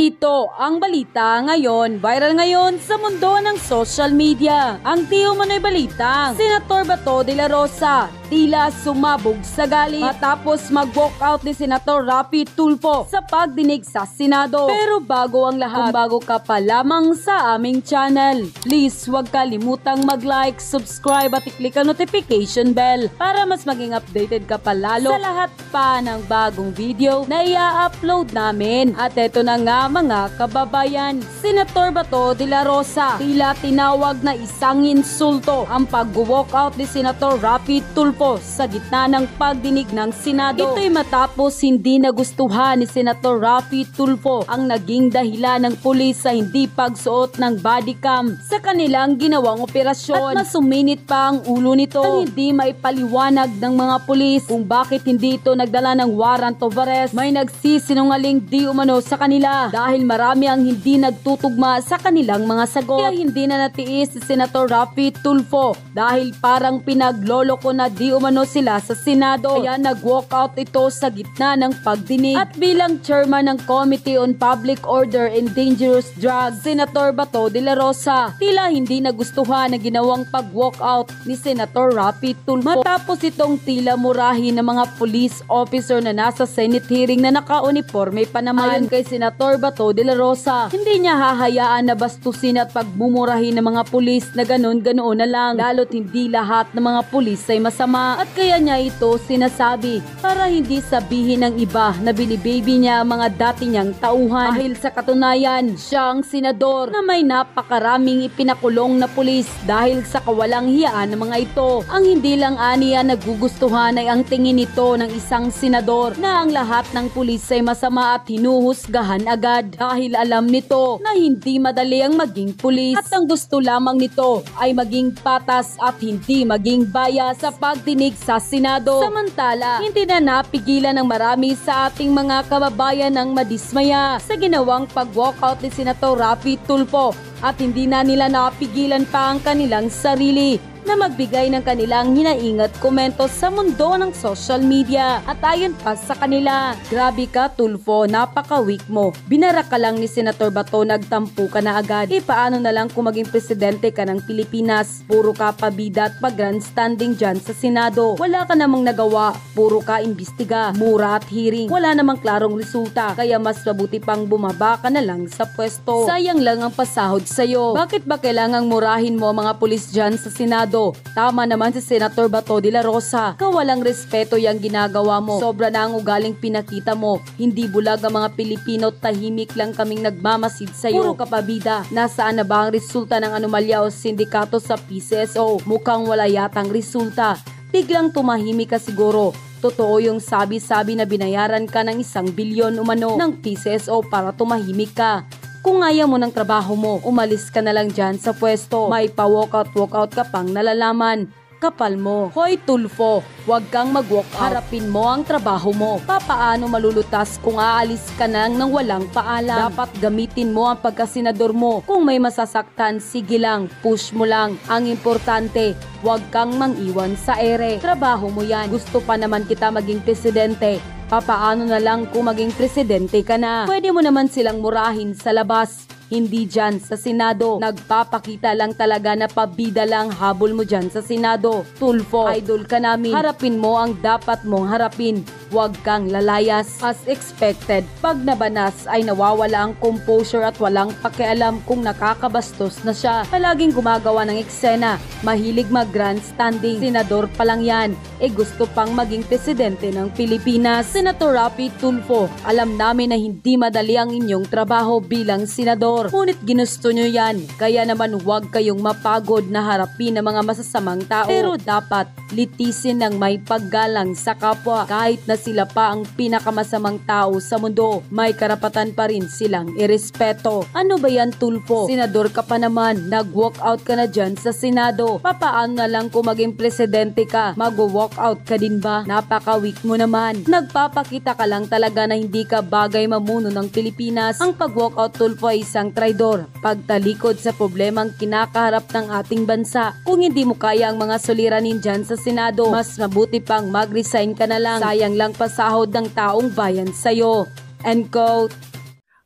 Ito ang balita ngayon, viral ngayon sa mundo ng social media. Ang tiyo mano'y balita, Senator Bato de la Rosa, tila sumabog sa galit matapos mag-walk out ni Senator Rapi Tulfo sa pagdinig sa Senado. Pero bago ang lahat, kung bago ka pa lamang sa aming channel, please huwag kalimutang mag-like, subscribe at i-click ang notification bell para mas maging updated ka palalo sa lahat pa ng bagong video na i-upload namin. At eto na nga mga kababayan. Senator Bato de la Rosa tila tinawag na isang insulto ang pag walk out ni Senator Rafi Tulfo sa gitna ng pagdinig ng Senado. Ito'y matapos hindi nagustuhan ni Senator Rafi Tulfo ang naging dahilan ng pulis sa hindi pagsuot ng body cam sa kanilang ginawang operasyon at masuminit pa ang ulo nito nang hindi maipaliwanag ng mga pulis kung bakit hindi ito nagdala ng warrant of arrest. May nagsisinungaling di umano sa kanila dahil marami ang hindi nagtutugma sa kanilang mga sagot. Kaya hindi na natiis si Senator Rafi Tulfo dahil parang pinagloloko na di umano sila sa Senado. Kaya nag walkout ito sa gitna ng pagdinig. At bilang chairman ng Committee on Public Order and Dangerous Drugs, Senator Bato de la Rosa, tila hindi nagustuhan na ginawang pag walkout ni Senator Rafi Tulfo. Matapos itong tila murahin ng mga police officer na nasa Senate hearing na nakauniforme pa naman. Ayon kay Senator Bato de la Rosa. Hindi niya hahayaan na bastusin at pagmumurahin ng mga pulis na ganun-ganoon na lang, lalo't hindi lahat ng mga pulis ay masama. At kaya niya ito sinasabi para hindi sabihin ng iba na binibaby niya mga dati niyang tauhan. Dahil sa katunayan, siya ang senador na may napakaraming ipinakulong na pulis dahil sa kawalang hiyaan ng mga ito. Ang hindi lang aniya nagugustuhan ay ang tingin nito ng isang senador na ang lahat ng pulis ay masama at hinuhusgahan agad agad dahil alam nito na hindi madali ang maging pulis at ang gusto lamang nito ay maging patas at hindi maging baya sa pagdinig sa Senado. Samantala, hindi na napigilan ng marami sa ating mga kababayan ang madismaya sa ginawang pag-walkout ni Senator Rafi Tulfo at hindi na nila napigilan pa ang kanilang sarili na magbigay ng kanilang hinaingat komento sa mundo ng social media at ayon pa sa kanila. Grabe ka Tulfo, napaka-weak mo. Binara ka lang ni Senator Bato, nagtampo ka na agad. E paano na lang kung maging presidente ka ng Pilipinas? Puro ka pabida at pag-grandstanding dyan sa Senado. Wala ka namang nagawa, puro ka imbestiga, mura at hearing. Wala namang klarong resulta, kaya mas mabuti pang bumaba ka na lang sa pwesto. Sayang lang ang pasahod sa'yo. Bakit ba kailangang murahin mo mga pulis dyan sa Senado? ito. Tama naman si Senator Bato de la Rosa. Kawalang respeto yung ginagawa mo. Sobra na ang ugaling pinakita mo. Hindi bulag ang mga Pilipino. Tahimik lang kaming nagmamasid sa'yo. Puro kapabida. Nasaan na ba ang resulta ng anomalya o sindikato sa PCSO? Mukhang wala yatang resulta. Biglang tumahimik ka siguro. Totoo yung sabi-sabi na binayaran ka ng isang bilyon umano ng PCSO para tumahimik ka. Kung ayaw mo ng trabaho mo, umalis ka na lang dyan sa pwesto. May pa-walkout-walkout ka pang nalalaman kapal mo. Hoy Tulfo, huwag kang mag-walk out. Harapin mo ang trabaho mo. Papaano malulutas kung aalis ka nang nang walang paalam? Dapat gamitin mo ang pagkasinador mo. Kung may masasaktan, sige lang, push mo lang. Ang importante, huwag kang mangiwan sa ere. Trabaho mo yan. Gusto pa naman kita maging presidente. Papaano na lang kung maging presidente ka na? Pwede mo naman silang murahin sa labas hindi dyan sa Senado. Nagpapakita lang talaga na pabida lang habol mo dyan sa Senado. Tulfo, idol ka namin. Harapin mo ang dapat mong harapin. Huwag kang lalayas. As expected, pag nabanas ay nawawala ang composure at walang pakialam kung nakakabastos na siya. Palaging gumagawa ng eksena. Mahilig mag-grandstanding. Senador pa lang yan. E gusto pang maging presidente ng Pilipinas. Senator Rapi Tulfo, alam namin na hindi madali ang inyong trabaho bilang senador motor. Ngunit ginusto nyo yan. Kaya naman huwag kayong mapagod na harapin ang mga masasamang tao. Pero dapat litisin ng may paggalang sa kapwa kahit na sila pa ang pinakamasamang tao sa mundo. May karapatan pa rin silang irespeto. Ano ba yan tulpo? Senador ka pa naman. Nag-walk out ka na dyan sa Senado. Papaano na lang kung maging presidente ka? Mag-walk out ka din ba? Napaka-weak mo naman. Nagpapakita ka lang talaga na hindi ka bagay mamuno ng Pilipinas. Ang pag-walk out tulpo ay isang ng traidor, pagtalikod sa problemang kinakaharap ng ating bansa. Kung hindi mo kaya ang mga suliranin dyan sa Senado, mas mabuti pang mag-resign ka na lang. Sayang lang pasahod ng taong bayan sa'yo. End quote.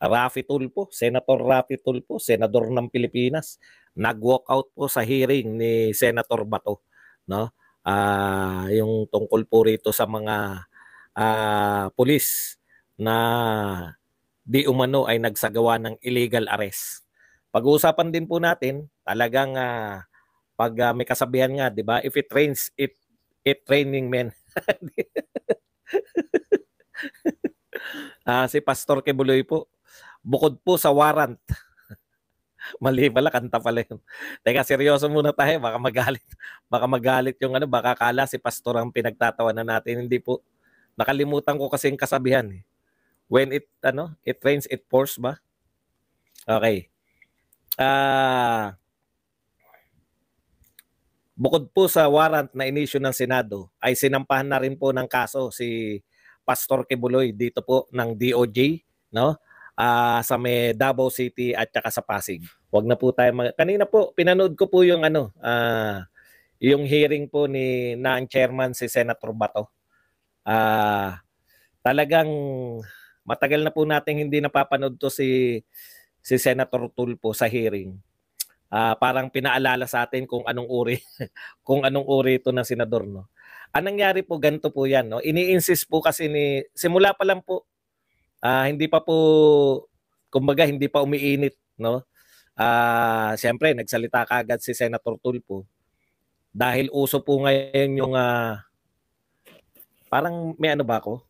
Rafi Tulpo, Senator Rafi Tulpo, Senador ng Pilipinas, nag-walk out po sa hearing ni Senator Bato, no? Uh, yung tungkol po rito sa mga uh, pulis na di umano ay nagsagawa ng illegal arrest. Pag-uusapan din po natin, talagang uh, pag uh, may kasabihan nga, 'di ba? If it rains, it it raining men. Ah, uh, si Pastor Kebuloy po, bukod po sa warrant. Mali pala, kanta pala yun. Teka, seryoso muna tayo. Baka magalit. Baka magalit yung ano. Baka kala si Pastor ang pinagtatawanan natin. Hindi po. Nakalimutan ko kasi yung kasabihan. Eh. When it ano, it rains it pours ba? Okay. Ah uh, Bukod po sa warrant na inisyu ng Senado, ay sinampahan na rin po ng kaso si Pastor Kebuloy dito po ng DOJ, no? Uh, sa may Davao City at saka sa Pasig. Wag na po tayo mag- Kanina po pinanood ko po yung ano, uh, yung hearing po ni naan chairman si Senator Bato. Ah, uh, talagang Matagal na po nating hindi napapanood to si si Senator Tulfo sa hearing. Uh, parang pinaalala sa atin kung anong uri kung anong uri ito ng senador no. Ang nangyari po ganito po 'yan no. Iniinsist po kasi ni simula pa lang po uh, hindi pa po kumbaga hindi pa umiinit no. Ah, uh, siyempre nagsalita kaagad si Senator Tulfo dahil uso po ngayon yung uh, parang may ano ba ako?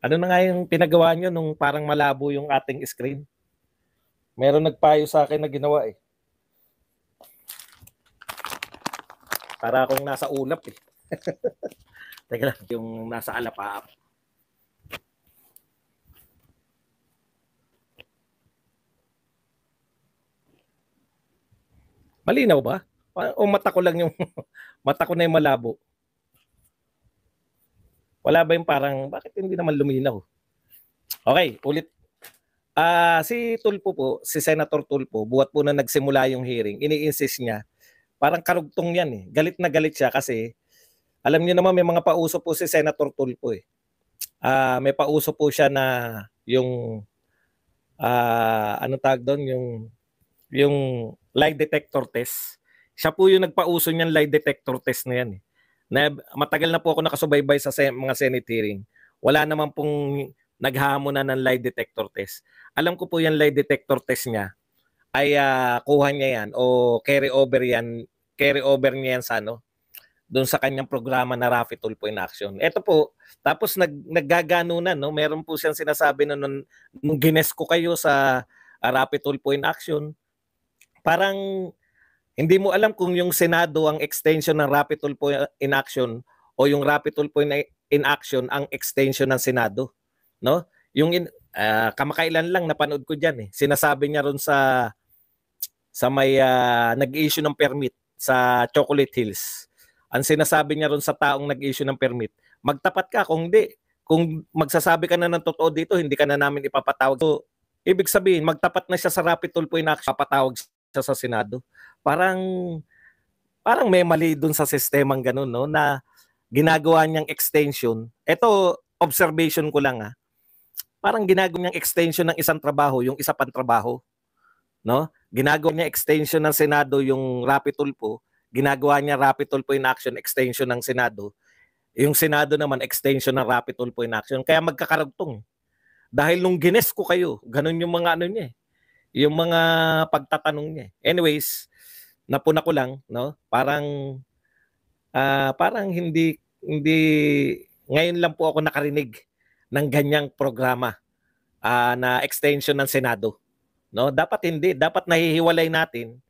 Ano na nga yung pinagawa nyo nung parang malabo yung ating screen? Meron nagpayo sa akin na ginawa eh. Para akong nasa ulap eh. Teka lang, yung nasa alapaap. Malinaw ba? O mata ko lang yung mata ko na yung malabo. Wala ba yung parang, bakit hindi naman luminaw? Okay, ulit. Ah, uh, si Tulpo po, si Senator Tulpo, buwat po na nagsimula yung hearing, ini-insist niya, parang karugtong yan eh. Galit na galit siya kasi alam niyo naman may mga pauso po si Senator Tulpo eh. Uh, may pauso po siya na yung uh, ano tag doon yung yung lie detector test. Siya po yung nagpauso niyan lie detector test na yan eh na matagal na po ako nakasubaybay sa se- mga Senate hearing. Wala naman pong naghamon na ng lie detector test. Alam ko po yung lie detector test niya ay uh, kuha niya yan o carry over yan, carry over niya yan sa ano, doon sa kanyang programa na Rafi Tulfo in Action. Ito po, tapos nag, naggagano na, no? meron po siyang sinasabi na nung, nung gines ko kayo sa uh, ah, Rafi Tulfo in Action, parang hindi mo alam kung yung Senado ang extension ng rapid po in action o yung rapid po in action ang extension ng Senado, no? Yung in, uh, kamakailan lang napanood ko diyan eh. Sinasabi niya ron sa sa may uh, nag-issue ng permit sa Chocolate Hills. Ang sinasabi niya ron sa taong nag-issue ng permit, magtapat ka kung hindi. Kung magsasabi ka na ng totoo dito, hindi ka na namin ipapatawag. So, ibig sabihin, magtapat na siya sa Rapid po in Action, papatawag siya sa Senado parang parang may mali dun sa sistemang ganun no na ginagawa niyang extension. Ito observation ko lang ah. Parang ginagawa niyang extension ng isang trabaho, yung isa pang trabaho. No? Ginagawa niya extension ng Senado yung Rapitol po. Ginagawa niya Rapitol po in action extension ng Senado. Yung Senado naman extension ng Rapitol po in action. Kaya magkakarugtong. Dahil nung gines ko kayo, ganun yung mga ano niya. Eh. Yung mga pagtatanong niya. Anyways, napuna ko lang, no? Parang uh, parang hindi hindi ngayon lang po ako nakarinig ng ganyang programa uh, na extension ng Senado. No, dapat hindi, dapat nahihiwalay natin.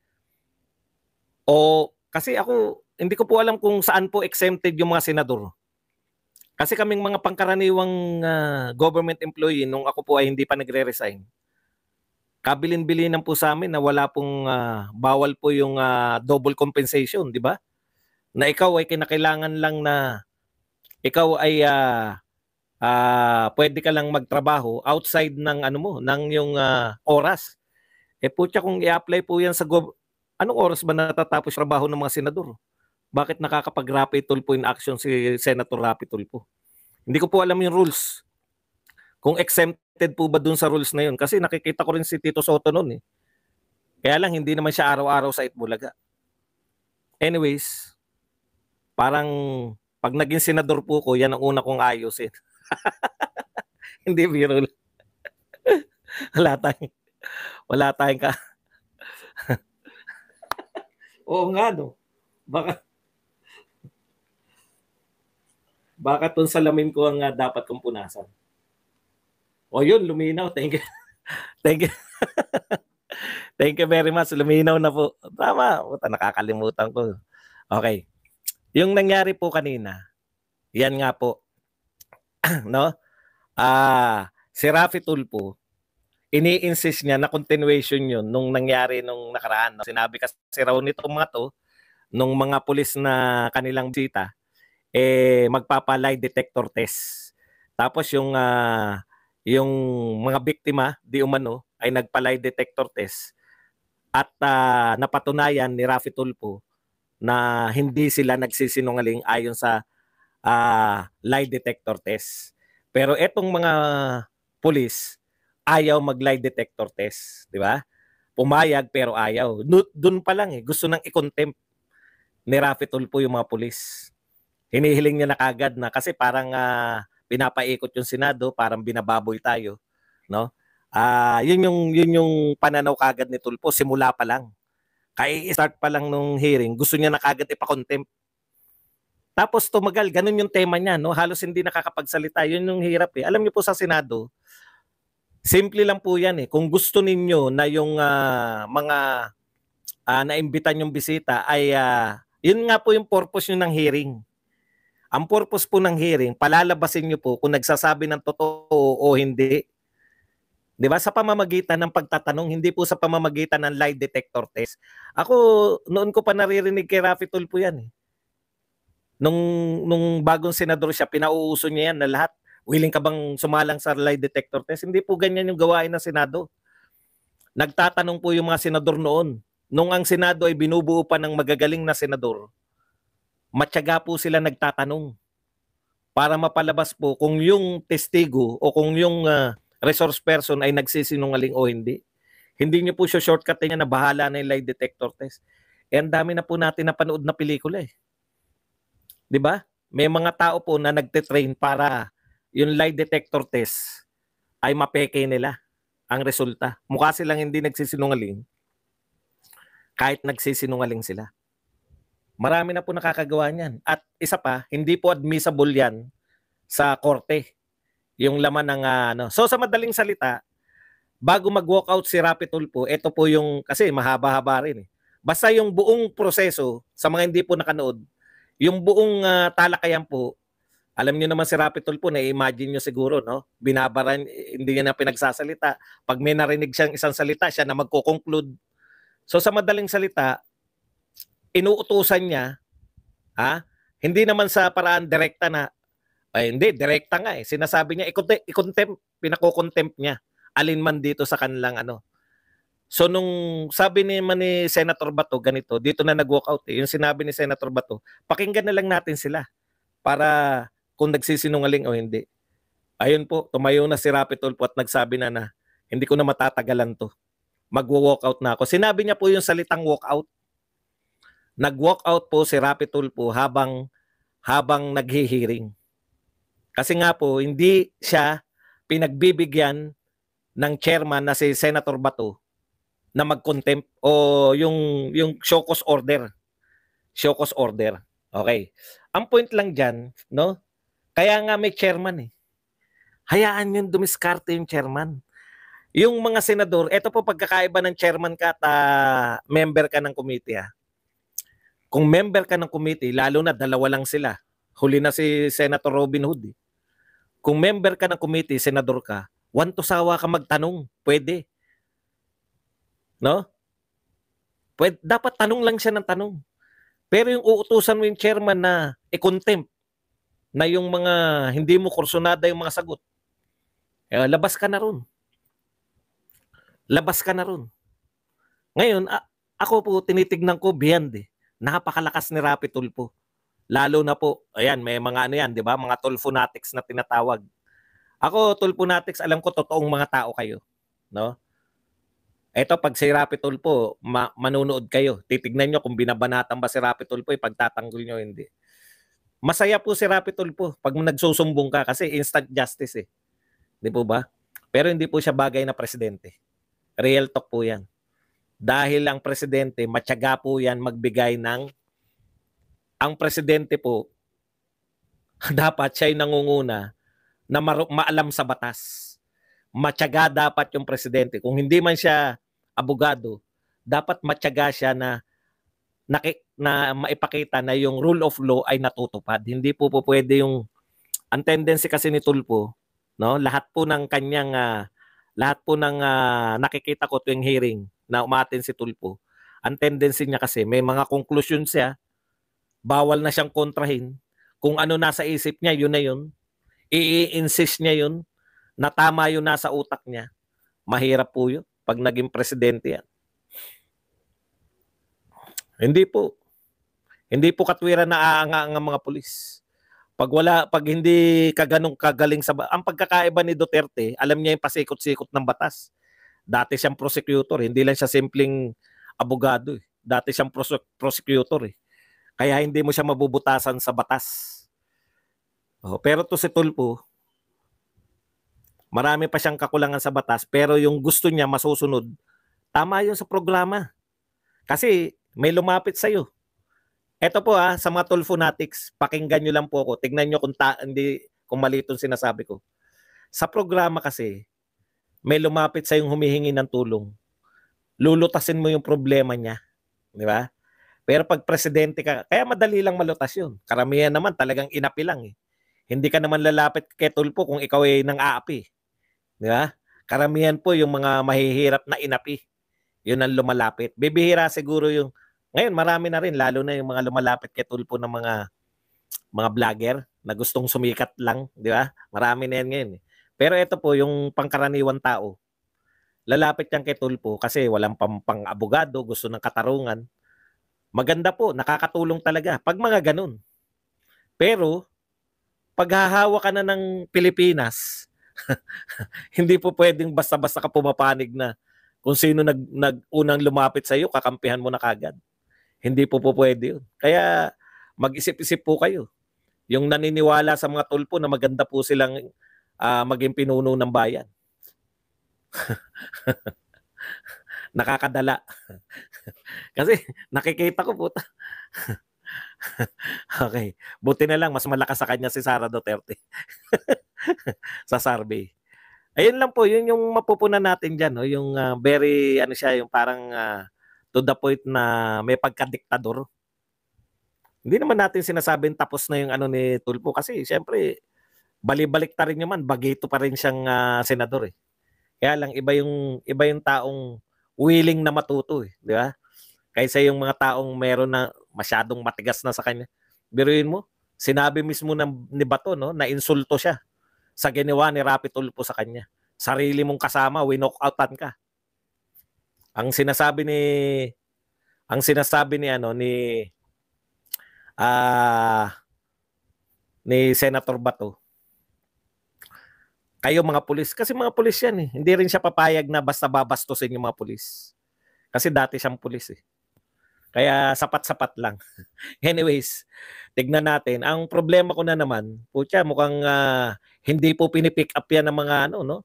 O kasi ako hindi ko po alam kung saan po exempted yung mga senador. Kasi kaming mga pangkaraniwang uh, government employee nung ako po ay hindi pa nagre-resign kabilin-bilinan po sa amin na wala pong uh, bawal po yung uh, double compensation, di ba? Na ikaw ay kinakailangan lang na ikaw ay uh, uh, pwede ka lang magtrabaho outside ng ano mo, ng yung uh, oras. Eh putya kung i-apply po yan sa gov- anong oras ba natatapos trabaho ng mga senador? Bakit nakakapag-rapid po in action si Senator Rapitol po? Hindi ko po alam yung rules. Kung exempt affected po ba dun sa rules na yun? Kasi nakikita ko rin si Tito Soto noon eh. Kaya lang hindi naman siya araw-araw sa Itbulaga. Anyways, parang pag naging senador po ko, yan ang una kong ayusin. hindi biro lang. wala tayong, wala tayong ka. Oo nga no. Baka, baka tong salamin ko ang uh, dapat kong punasan. O oh, yun, luminaw. Thank you. Thank you. Thank you very much. Luminaw na po. Tama. Puta, nakakalimutan ko. Okay. Yung nangyari po kanina, yan nga po. no? Ah, si Rafi Tulpo, ini-insist niya na continuation yun nung nangyari nung nakaraan. No? Sinabi kasi raw nito mga to, nung mga pulis na kanilang bisita, eh, magpapalay detector test. Tapos yung uh, yung mga biktima, di umano, ay nagpalay detector test at uh, napatunayan ni Rafi Tulpo na hindi sila nagsisinungaling ayon sa uh, lie detector test. Pero etong mga pulis ayaw mag lie detector test, di ba? Pumayag pero ayaw. Doon pa lang eh, gusto nang i-contempt ni Rafi Tulpo yung mga pulis. Hinihiling niya na kagad na kasi parang uh, pinapaikot yung Senado, parang binababoy tayo, no? Ah, uh, yun yung yun yung pananaw kagad ni Tulpo simula pa lang. Kay start pa lang nung hearing, gusto niya na kagad ipa-contempt. Tapos tumagal, ganun yung tema niya, no? Halos hindi nakakapagsalita. Yun yung hirap eh. Alam niyo po sa Senado, simple lang po yan eh. Kung gusto ninyo na yung uh, mga uh, ah, naimbitan yung bisita ay uh, yun nga po yung purpose nyo ng hearing. Ang purpose po ng hearing, palalabasin niyo po kung nagsasabi ng totoo o hindi. 'Di ba? Sa pamamagitan ng pagtatanong, hindi po sa pamamagitan ng lie detector test. Ako noon ko pa naririnig kay Rafi Tulfo 'yan eh. Nung nung bagong senador siya, pinauuso niya 'yan na lahat willing ka bang sumalang sa lie detector test? Hindi po ganyan yung gawain ng Senado. Nagtatanong po yung mga senador noon. Nung ang Senado ay binubuo pa ng magagaling na senador, matyaga po sila nagtatanong para mapalabas po kung yung testigo o kung yung uh, resource person ay nagsisinungaling o hindi. Hindi niyo po siya shortcut niya na bahala na yung lie detector test. Eh, ang dami na po natin napanood na pelikula eh. 'Di ba? May mga tao po na nagte-train para yung lie detector test ay mapeke nila ang resulta. Mukha silang hindi nagsisinungaling kahit nagsisinungaling sila. Marami na po nakakagawa niyan. At isa pa, hindi po admissible yan sa korte. Yung laman ng uh, ano. So sa madaling salita, bago mag-walk out si Rapi po, ito po yung, kasi mahaba-haba rin eh. Basta yung buong proseso, sa mga hindi po nakanood, yung buong uh, talakayan po, alam niyo naman si Rapi po na-imagine niyo siguro, no? Binabaran, hindi niya na pinagsasalita. Pag may narinig siyang isang salita, siya na magko-conclude. So sa madaling salita, inuutosan niya, ha? Hindi naman sa paraan direkta na ay hindi, direkta nga eh. Sinasabi niya i-contempt, pinako-contempt niya alin man dito sa kanilang ano. So nung sabi ni man ni Senator Bato ganito, dito na nag-walk out eh. Yung sinabi ni Senator Bato, pakinggan na lang natin sila para kung nagsisinungaling o hindi. Ayun po, tumayo na si Rapitol po at nagsabi na na hindi ko na matatagalan to. Magwo-walk out na ako. Sinabi niya po yung salitang walk out nag-walk out po si Rapi po habang habang naghihiring. Kasi nga po, hindi siya pinagbibigyan ng chairman na si Senator Bato na mag-contempt o yung yung show cause order. Show cause order. Okay. Ang point lang diyan, no? Kaya nga may chairman eh. Hayaan yung dumiskarte yung chairman. Yung mga senador, ito po pagkakaiba ng chairman ka at uh, member ka ng committee ah. Kung member ka ng committee, lalo na dalawa lang sila. Huli na si Senator Robin Hood. Eh. Kung member ka ng committee, senador ka, one sawa ka magtanong. Pwede. No? Pwede, dapat tanong lang siya ng tanong. Pero yung uutusan mo yung chairman na i-contempt na yung mga hindi mo kursonada yung mga sagot, eh, labas ka na ron. Labas ka na ron. Ngayon, a- ako po tinitignan ko beyond eh napakalakas ni Rapi Tulfo. Lalo na po, ayan, may mga ano yan, di ba? Mga Tulfonatics na tinatawag. Ako, Tulfonatics, alam ko totoong mga tao kayo. No? Ito, pag si Rapi Tulfo, ma- manunood kayo. Titignan nyo kung binabanatan ba si Rapi Tulfo, ipagtatanggol nyo, hindi. Masaya po si Rapi Tulfo pag nagsusumbong ka kasi instant justice eh. Di po ba? Pero hindi po siya bagay na presidente. Real talk po yan dahil ang presidente, matyaga po yan magbigay ng, ang presidente po, dapat siya'y nangunguna na maalam sa batas. Matyaga dapat yung presidente. Kung hindi man siya abogado, dapat matyaga siya na, na, na maipakita na yung rule of law ay natutupad. Hindi po po pwede yung, ang tendency kasi ni Tulpo, no? lahat po ng kanyang, uh, lahat po ng uh, nakikita ko tuwing hearing, na umatin si Tulpo, ang tendency niya kasi may mga conclusion siya, bawal na siyang kontrahin. Kung ano nasa isip niya, yun na yun. I-insist niya yun na tama yun nasa utak niya. Mahirap po yun pag naging presidente yan. Hindi po. Hindi po katwiran na aanga ang mga pulis. Pag wala, pag hindi kaganong kagaling sa... Ang pagkakaiba ni Duterte, alam niya yung pasikot-sikot ng batas. Dati siyang prosecutor, eh. hindi lang siya simpleng abogado. Eh. Dati siyang prose- prosecutor. Eh. Kaya hindi mo siya mabubutasan sa batas. Oh, pero to si Tulpo, marami pa siyang kakulangan sa batas, pero yung gusto niya masusunod, tama yun sa programa. Kasi may lumapit sa sa'yo. Ito po ha, ah, sa mga Tulfonatics, pakinggan niyo lang po ako. Tignan niyo kung, ta- hindi, kung mali itong sinasabi ko. Sa programa kasi, may lumapit sa yung humihingi ng tulong. Lulutasin mo yung problema niya, di ba? Pero pag presidente ka, kaya madali lang malutas yun. Karamihan naman talagang inapi lang eh. Hindi ka naman lalapit kay Tulpo kung ikaw ay nang aapi. Di ba? Karamihan po yung mga mahihirap na inapi. Yun ang lumalapit. Bibihira siguro yung ngayon marami na rin lalo na yung mga lumalapit kay Tulpo ng mga mga vlogger na gustong sumikat lang, di ba? Marami na yan ngayon. Eh. Pero ito po, yung pangkaraniwan tao, lalapit yan kay Tulpo kasi walang pang, abogado, gusto ng katarungan. Maganda po, nakakatulong talaga pag mga ganun. Pero, paghahawa ka na ng Pilipinas, hindi po pwedeng basta-basta ka pumapanig na kung sino nag, nag unang lumapit sa iyo, kakampihan mo na kagad. Hindi po po pwede yun. Kaya mag-isip-isip po kayo. Yung naniniwala sa mga tulpo na maganda po silang uh, maging pinuno ng bayan. Nakakadala. Kasi nakikita ko puta. okay. Buti na lang mas malakas sa kanya si Sara Duterte sa survey. Ayun lang po, yun yung mapupunan natin diyan, no? yung uh, very ano siya, yung parang uh, to the point na may pagkadiktador. Hindi naman natin sinasabing tapos na yung ano ni Tulpo kasi siyempre balibalik ta rin naman, bagito pa rin siyang uh, senador eh. Kaya lang iba yung iba yung taong willing na matuto eh, di ba? Kaysa yung mga taong meron na masyadong matigas na sa kanya. Biruin mo, sinabi mismo ng ni Bato no, na insulto siya sa ginawa ni Rapi Tulpo sa kanya. Sarili mong kasama, winockoutan ka. Ang sinasabi ni ang sinasabi ni ano ni ah uh, ni Senator Bato kayo mga pulis. Kasi mga pulis yan eh. Hindi rin siya papayag na basta babastusin yung mga pulis. Kasi dati siyang pulis eh. Kaya sapat-sapat lang. Anyways, tignan natin. Ang problema ko na naman, putya, mukhang uh, hindi po pinipick up yan ng mga ano, no?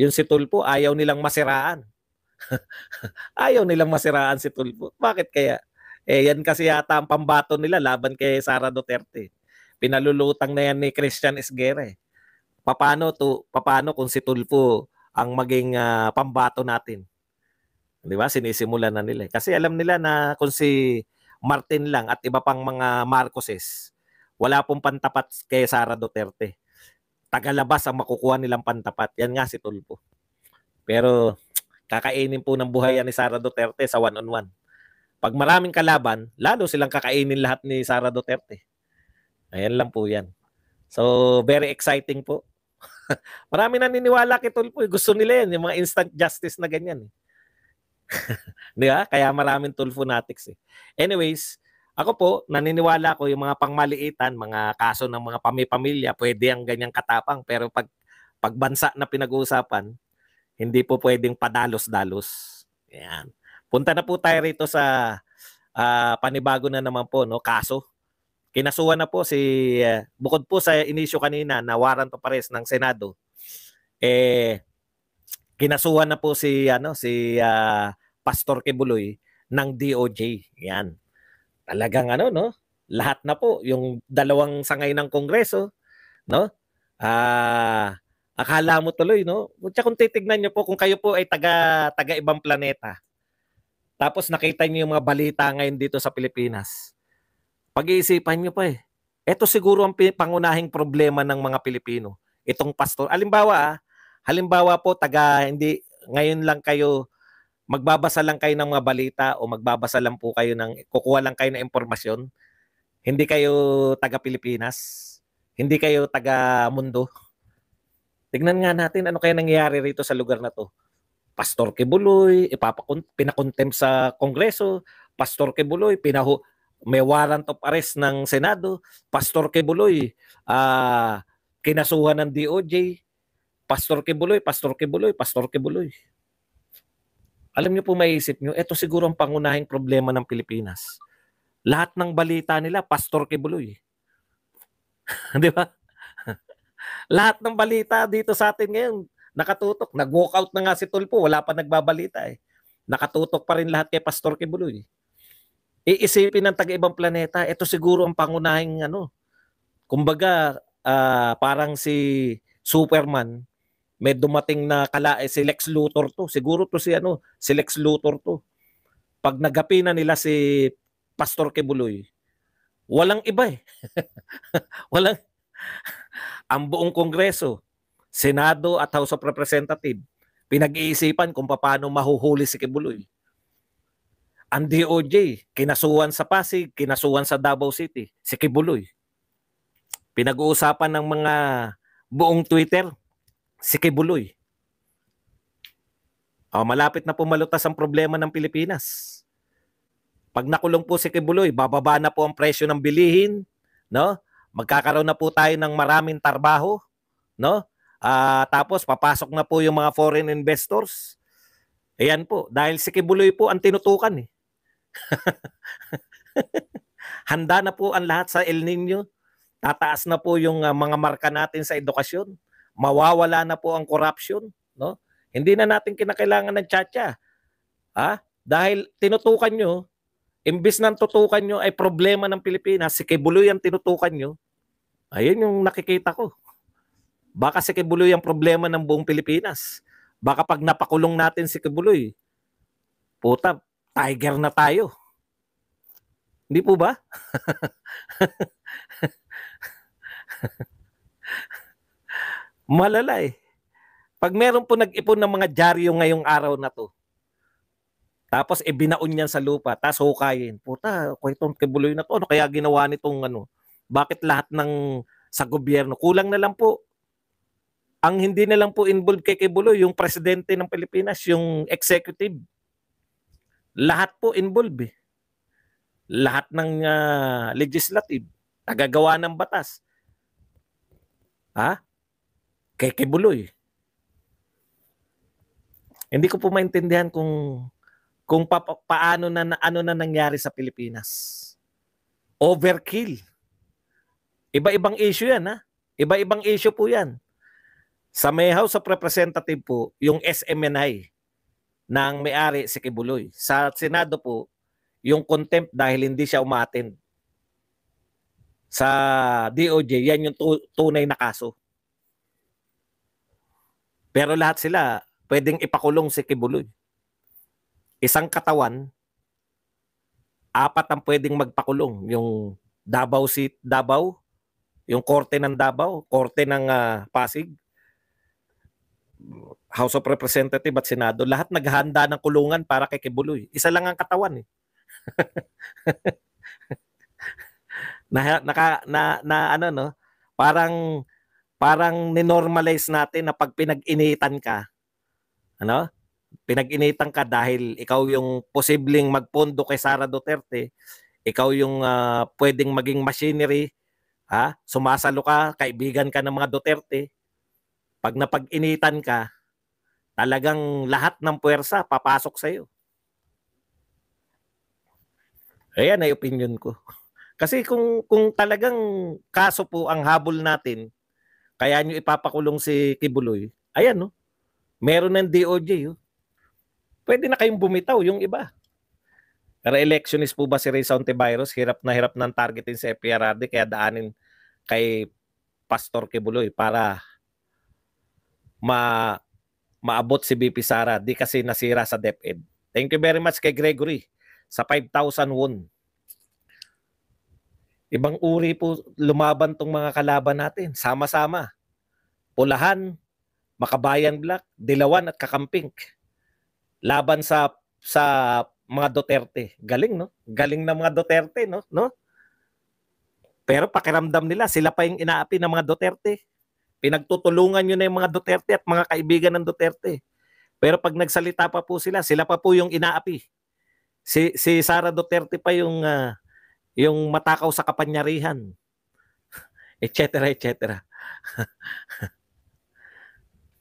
Yung si Tulpo, ayaw nilang masiraan. ayaw nilang masiraan si Tulpo. Bakit kaya? Eh, yan kasi yata ang pambato nila laban kay Sara Duterte. Pinalulutang na yan ni Christian Esguerre paano to paano kung si Tulfo ang maging uh, pambato natin. 'Di ba? Sinisimulan na nila. Eh. Kasi alam nila na kung si Martin lang at iba pang mga Marcoses, wala pong pantapat kay Sara Duterte. Tagalabas ang makukuha nilang pantapat. Yan nga si Tulpo. Pero kakainin po ng buhay ni Sara Duterte sa one-on-one. Pag maraming kalaban, lalo silang kakainin lahat ni Sara Duterte. Ayan lang po yan. So, very exciting po. Marami naniniwala kay Tulfo. Eh. Gusto nila yan, yung mga instant justice na ganyan. Eh. Di ba? Kaya maraming Tulfo natics eh. Anyways, ako po, naniniwala ko yung mga pangmaliitan, mga kaso ng mga pamipamilya, pwede ang ganyang katapang. Pero pag pagbansa na pinag-uusapan, hindi po pwedeng padalos-dalos. Yan. Punta na po tayo rito sa uh, panibago na naman po, no? Kaso Kinasuhan na po si, uh, bukod po sa inisyo kanina na warrant of arrest ng Senado, eh, kinasuhan na po si, ano, si uh, Pastor Kebuloy ng DOJ. Yan. Talagang ano, no? Lahat na po. Yung dalawang sangay ng Kongreso, no? Ah, uh, akala mo tuloy, no? Tsaka kung titignan niyo po, kung kayo po ay taga, taga ibang planeta, tapos nakita niyo yung mga balita ngayon dito sa Pilipinas, pag-iisipan nyo pa eh. Ito siguro ang pangunahing problema ng mga Pilipino. Itong pastor. Halimbawa, ah, halimbawa po, taga, hindi, ngayon lang kayo, magbabasa lang kayo ng mga balita o magbabasa lang po kayo ng, kukuha lang kayo ng impormasyon. Hindi kayo taga Pilipinas. Hindi kayo taga mundo. Tignan nga natin ano kaya nangyayari rito sa lugar na to. Pastor Kibuloy, ipapakun pinakontem sa Kongreso. Pastor Kibuloy, pinahu may warrant of arrest ng Senado, Pastor Kebuloy, uh, ah, kinasuhan ng DOJ, Pastor Kebuloy, Pastor Kebuloy, Pastor Kebuloy. Alam niyo po maiisip niyo, ito siguro ang pangunahing problema ng Pilipinas. Lahat ng balita nila, Pastor Kibuloy. Di ba? Lahat ng balita dito sa atin ngayon, nakatutok. Nag-walkout na nga si Tulpo, wala pa nagbabalita eh. Nakatutok pa rin lahat kay Pastor Kebuloy. Eh iisipin ng taga-ibang planeta, ito siguro ang pangunahing ano. Kumbaga, uh, parang si Superman, may dumating na kala eh, si Lex Luthor to. Siguro to si ano, si Lex Luthor to. Pag nagapi na nila si Pastor Kebuloy, walang iba eh. walang ang buong kongreso, Senado at House of Representatives, pinag-iisipan kung paano mahuhuli si Kebuloy ang DOJ, kinasuhan sa Pasig, kinasuhan sa Davao City, si Kibuloy. Pinag-uusapan ng mga buong Twitter, si Kibuloy. Oh, malapit na pumalutas ang problema ng Pilipinas. Pag nakulong po si Kibuloy, bababa na po ang presyo ng bilihin, no? Magkakaroon na po tayo ng maraming trabaho, no? Uh, tapos papasok na po yung mga foreign investors. Ayan po, dahil si Kibuloy po ang tinutukan eh. Handa na po ang lahat sa El Nino. Tataas na po yung uh, mga marka natin sa edukasyon. Mawawala na po ang corruption, no? Hindi na natin kinakailangan ng tsa Ha? Dahil tinutukan nyo, imbis nang tutukan nyo ay problema ng Pilipinas, si Kibuloy ang tinutukan nyo, ayun yung nakikita ko. Baka si Kibuloy ang problema ng buong Pilipinas. Baka pag napakulong natin si Kibuloy, puta, tiger na tayo. Hindi po ba? Malala eh. Pag meron po nag-ipon ng mga dyaryo ngayong araw na to, tapos e binaon niyan sa lupa, tapos hukayin. Puta, kwetong kibuloy na to. Ano kaya ginawa nitong ano? Bakit lahat ng sa gobyerno? Kulang na lang po. Ang hindi na lang po involved kay Kibuloy, yung presidente ng Pilipinas, yung executive lahat po involved eh. Lahat ng uh, legislative, tagagawa ng batas. Ha? Kekebuloy. Hindi ko po maintindihan kung kung pa, paano na ano na nangyari sa Pilipinas. Overkill. Iba-ibang issue 'yan ha. Iba-ibang issue po 'yan. Sa may House of Representative po, yung SMNI, ng may-ari si Kibuloy. Sa Senado po, yung contempt dahil hindi siya umattend. Sa DOJ, yan yung tu- tunay na kaso. Pero lahat sila, pwedeng ipakulong si Kibuloy. Isang katawan, apat ang pwedeng magpakulong. Yung Davao si Davao, yung korte ng Davao, korte ng uh, Pasig, House of Representative at Senado, lahat naghanda ng kulungan para kay Kibuloy. Isa lang ang katawan eh. na, naka, na, na ano no, parang parang ninormalize natin na pag pinag-initan ka, ano? Pinag-initan ka dahil ikaw yung posibleng magpundo kay Sara Duterte, ikaw yung uh, pwedeng maging machinery, ha? Sumasalo ka, kaibigan ka ng mga Duterte. Pag napag-initan ka, talagang lahat ng puwersa papasok sa iyo. Ayan ay opinion ko. Kasi kung kung talagang kaso po ang habol natin, kaya nyo ipapakulong si Kibuloy, ayan no, meron ng DOJ. Oh. Pwede na kayong bumitaw yung iba. Re-electionist po ba si Ray Sontivirus? Hirap na hirap ng targeting sa si FPRRD kaya daanin kay Pastor Kibuloy para ma maabot si BP Sara. Di kasi nasira sa DepEd. Thank you very much kay Gregory sa 5,000 won. Ibang uri po lumaban tong mga kalaban natin. Sama-sama. Pulahan, Makabayan Black, Dilawan at Kakamping. Laban sa sa mga Duterte. Galing, no? Galing ng mga Duterte, no? no? Pero pakiramdam nila, sila pa yung inaapi ng mga Duterte. Pinagtutulungan nyo na yung mga Duterte at mga kaibigan ng Duterte. Pero pag nagsalita pa po sila, sila pa po yung inaapi. Si, si Sara Duterte pa yung, uh, yung matakaw sa kapanyarihan. etc. etc.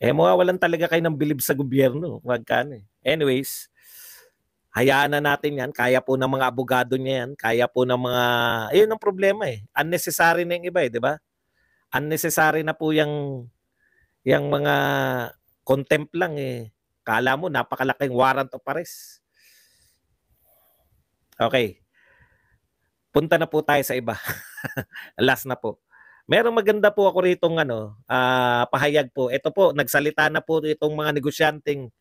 eh, mawawalan talaga kayo ng bilib sa gobyerno. Huwag ka eh. Anyways, hayaan na natin yan. Kaya po ng mga abogado niya yan. Kaya po ng mga... Ayun ang problema eh. Unnecessary na yung iba eh, di ba? unnecessary na po yung, yung mga contempt lang eh. Kala mo, napakalaking warrant of arrest. Okay. Punta na po tayo sa iba. Last na po. Merong maganda po ako rito ng ano, uh, pahayag po. Ito po, nagsalita na po itong mga negosyanteng.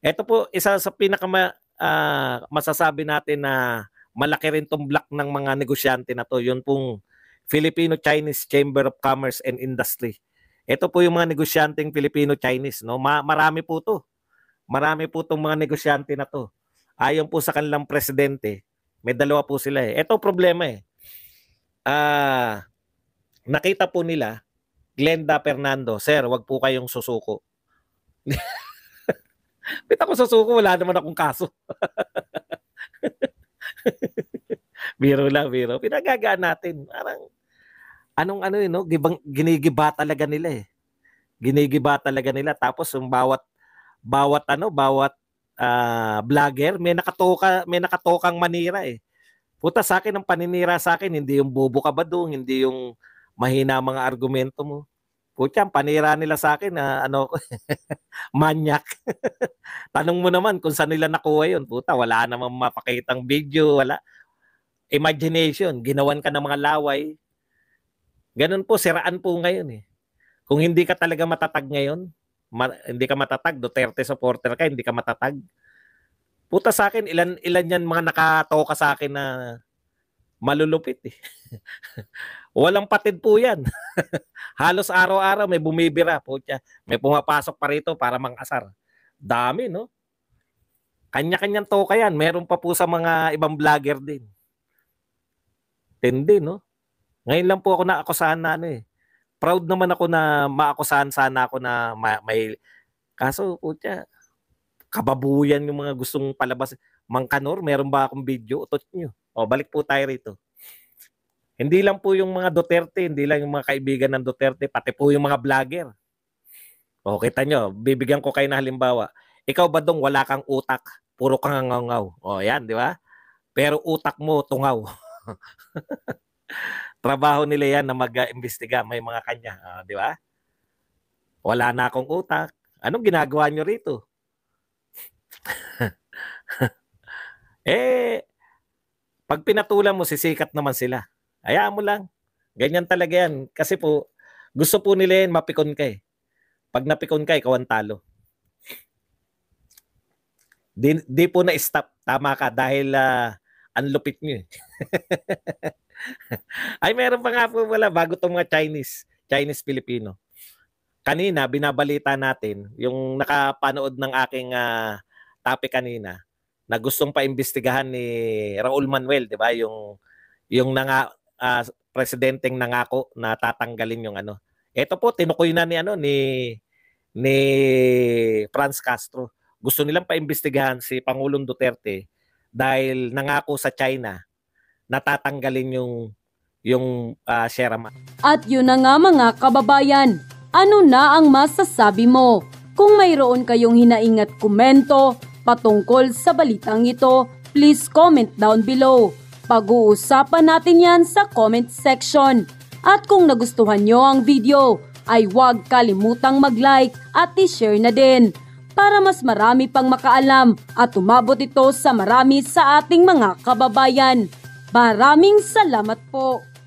Ito po, isa sa pinaka uh, ah, masasabi natin na malaki rin tong block ng mga negosyante na to. Yun pong Filipino-Chinese Chamber of Commerce and Industry. Ito po yung mga negosyanteng Filipino-Chinese. No? Ma- marami po to. Marami po 'tong mga negosyante na to. Ayon po sa kanilang presidente, may dalawa po sila eh. Ito problema eh. Uh, nakita po nila, Glenda Fernando, Sir, wag po kayong susuko. Bita ko susuko, wala naman akong kaso. biro lang, biro. Pinagagaan natin. Parang anong ano yun, no? Gibang, ginigiba talaga nila eh. Ginigiba talaga nila. Tapos yung bawat, bawat ano, bawat uh, vlogger, may nakatoka, may nakatokang manira eh. Puta sa akin, ang paninira sa akin, hindi yung bobo ka ba doon, hindi yung mahina mga argumento mo. Puta, ang panira nila sa akin na ah, ano, manyak. Tanong mo naman kung saan nila nakuha yun. Puta, wala namang mapakitang video, wala. Imagination, ginawan ka ng mga laway, Ganun po, siraan po ngayon eh. Kung hindi ka talaga matatag ngayon, ma- hindi ka matatag, Duterte supporter ka, hindi ka matatag. Puta sa akin, ilan, ilan yan mga nakatoka sa akin na malulupit eh. Walang patid po yan. Halos araw-araw may bumibira po siya. May pumapasok pa rito para mangasar. Dami, no? Kanya-kanyang toka yan. Meron pa po sa mga ibang vlogger din. Tindi, no? Ngayon lang po ako naakusahan na ano eh. Proud naman ako na maakusahan sana ako na ma- may kaso putya kababuyan yung mga gustong palabas. Mangkanor, meron ba akong video? Utot nyo. O, balik po tayo rito. Hindi lang po yung mga Duterte, hindi lang yung mga kaibigan ng Duterte, pati po yung mga vlogger. O, kita nyo, bibigyan ko kayo na halimbawa. Ikaw ba dong wala kang utak? Puro kang ngangaw. O, yan, di ba? Pero utak mo tungaw. Trabaho nila yan na mag-imbestiga. May mga kanya, uh, di ba? Wala na akong utak. Anong ginagawa nyo rito? eh, pag pinatulan mo, sisikat naman sila. Hayaan mo lang. Ganyan talaga yan. Kasi po, gusto po nila yan, mapikon ka eh. Pag napikon ka, ikaw ang talo. Di, di po na-stop. Tama ka dahil uh, ang lupit nyo eh. Ay, meron pa nga po wala bago itong mga Chinese, Chinese-Filipino. Kanina, binabalita natin, yung nakapanood ng aking uh, topic kanina, na gustong paimbestigahan ni Raul Manuel, di ba? Yung, yung nanga, uh, presidenteng nangako na tatanggalin yung ano. Ito po, tinukoy na ni, ano, ni, ni Franz Castro. Gusto nilang paimbestigahan si Pangulong Duterte dahil nangako sa China natatanggalin yung yung uh, ah, share amount. At yun na nga mga kababayan, ano na ang masasabi mo? Kung mayroon kayong hinaingat komento patungkol sa balitang ito, please comment down below. Pag-uusapan natin yan sa comment section. At kung nagustuhan nyo ang video, ay huwag kalimutang mag-like at i-share na din para mas marami pang makaalam at umabot ito sa marami sa ating mga kababayan. Maraming salamat po!